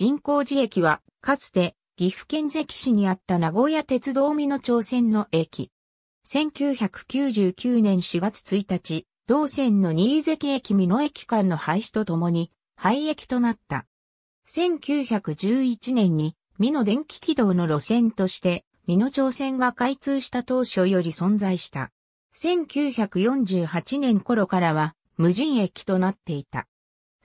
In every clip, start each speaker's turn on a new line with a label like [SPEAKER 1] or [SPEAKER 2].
[SPEAKER 1] 人工寺駅は、かつて、岐阜県関市にあった名古屋鉄道美濃町線の駅。1999年4月1日、同線の新関駅美濃駅間の廃止とともに、廃駅となった。1911年に、美濃電気軌道の路線として、美濃町線が開通した当初より存在した。1948年頃からは、無人駅となっていた。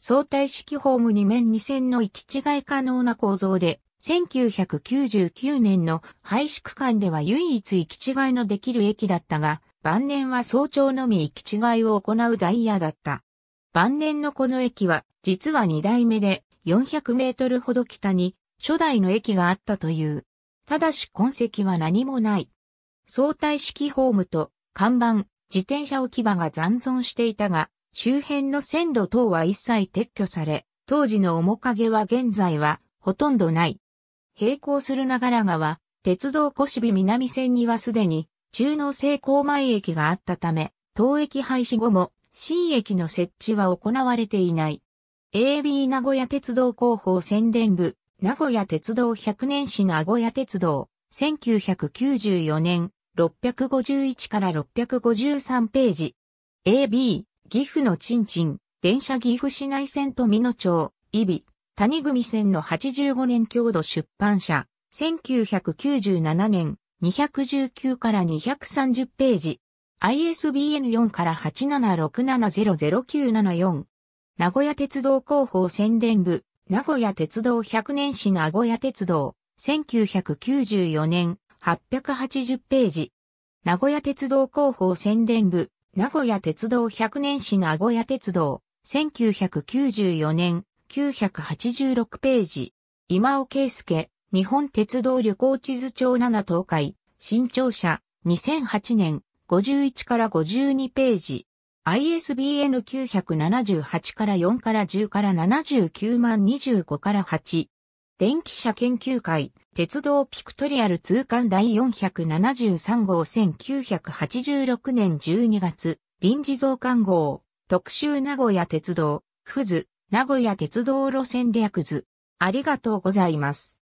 [SPEAKER 1] 相対式ホーム2面2線の行き違い可能な構造で、1999年の廃止区間では唯一行き違いのできる駅だったが、晩年は早朝のみ行き違いを行うダイヤだった。晩年のこの駅は、実は2代目で400メートルほど北に初代の駅があったという。ただし痕跡は何もない。相対式ホームと看板、自転車置き場が残存していたが、周辺の線路等は一切撤去され、当時の面影は現在はほとんどない。並行する長良川、鉄道小渋南線にはすでに中濃西高前駅があったため、当駅廃止後も新駅の設置は行われていない。AB 名古屋鉄道広報宣伝部、名古屋鉄道100年市名古屋鉄道、1994年651から653ページ。AB 岐阜のちんちん、電車岐阜市内線と美濃町、伊比、谷組線の85年郷土出版社、1997年、219から230ページ。ISBN4 から876700974。名古屋鉄道広報宣伝部、名古屋鉄道100年史名古屋鉄道、1994年、880ページ。名古屋鉄道広報宣伝部、名古屋鉄道100年史名古屋鉄道、1994年、986ページ。今尾圭介、日本鉄道旅行地図帳7東海、新庁舎、2008年、51から52ページ。ISBN978 から4から10から79万25から8。電気車研究会、鉄道ピクトリアル通貫第473号1986年12月、臨時増刊号、特集名古屋鉄道、ふず、名古屋鉄道路線略図。ありがとうございます。